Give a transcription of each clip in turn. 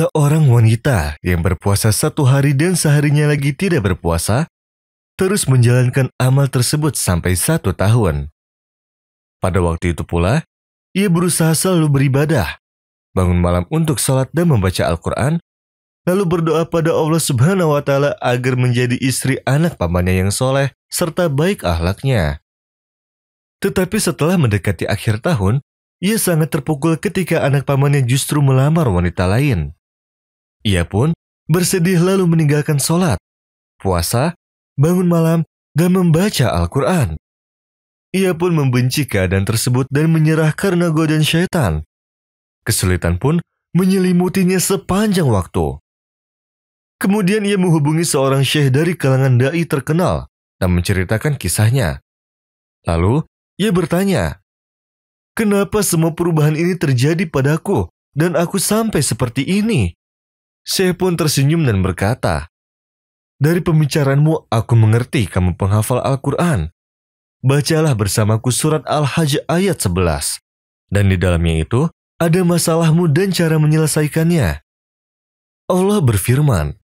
Seorang wanita yang berpuasa satu hari dan seharinya lagi tidak berpuasa, terus menjalankan amal tersebut sampai satu tahun. Pada waktu itu pula, ia berusaha selalu beribadah, bangun malam untuk sholat dan membaca Al-Quran, lalu berdoa pada Allah Subhanahu wa Ta'ala agar menjadi istri anak pamannya yang soleh serta baik ahlaknya. Tetapi setelah mendekati akhir tahun, ia sangat terpukul ketika anak pamannya justru melamar wanita lain. Ia pun bersedih lalu meninggalkan sholat, puasa, bangun malam, dan membaca Al-Quran. Ia pun membenci keadaan tersebut dan menyerah karena godaan syaitan. Kesulitan pun menyelimutinya sepanjang waktu. Kemudian ia menghubungi seorang syekh dari kalangan da'i terkenal dan menceritakan kisahnya. Lalu, ia bertanya, Kenapa semua perubahan ini terjadi padaku dan aku sampai seperti ini? Syekh pun tersenyum dan berkata, Dari pembicaraanmu aku mengerti kamu penghafal Al-Quran. Bacalah bersamaku surat Al-Hajj ayat 11. Dan di dalamnya itu ada masalahmu dan cara menyelesaikannya. Allah berfirman,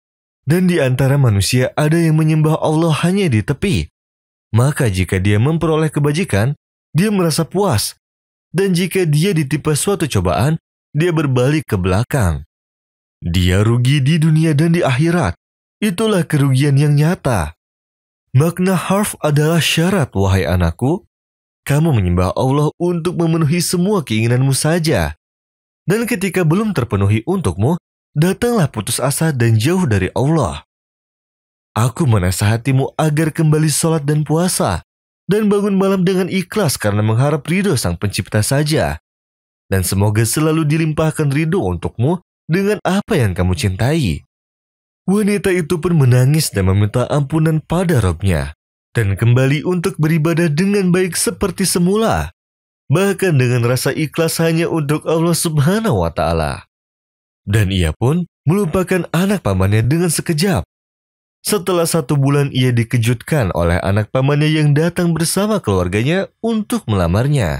dan di antara manusia ada yang menyembah Allah hanya di tepi. Maka jika dia memperoleh kebajikan, dia merasa puas. Dan jika dia ditipu suatu cobaan, dia berbalik ke belakang. Dia rugi di dunia dan di akhirat. Itulah kerugian yang nyata. Makna harf adalah syarat, wahai anakku. Kamu menyembah Allah untuk memenuhi semua keinginanmu saja. Dan ketika belum terpenuhi untukmu, datanglah putus asa dan jauh dari Allah. Aku menasihatimu agar kembali sholat dan puasa, dan bangun malam dengan ikhlas karena mengharap ridho sang pencipta saja. Dan semoga selalu dilimpahkan ridho untukmu dengan apa yang kamu cintai. Wanita itu pun menangis dan meminta ampunan pada robnya dan kembali untuk beribadah dengan baik seperti semula, bahkan dengan rasa ikhlas hanya untuk Allah Subhanahu wa Ta'ala. Dan ia pun melupakan anak pamannya dengan sekejap. Setelah satu bulan ia dikejutkan oleh anak pamannya yang datang bersama keluarganya untuk melamarnya.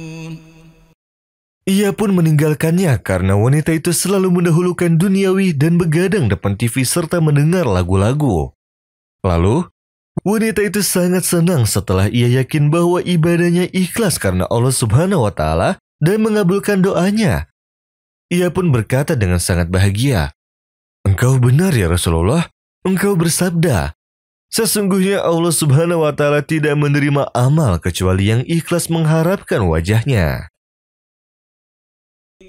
Ia pun meninggalkannya karena wanita itu selalu mendahulukan duniawi dan begadang depan TV serta mendengar lagu-lagu. Lalu, wanita itu sangat senang setelah ia yakin bahwa ibadahnya ikhlas karena Allah Subhanahu wa taala dan mengabulkan doanya. Ia pun berkata dengan sangat bahagia, "Engkau benar ya Rasulullah, engkau bersabda, sesungguhnya Allah Subhanahu wa taala tidak menerima amal kecuali yang ikhlas mengharapkan wajahnya."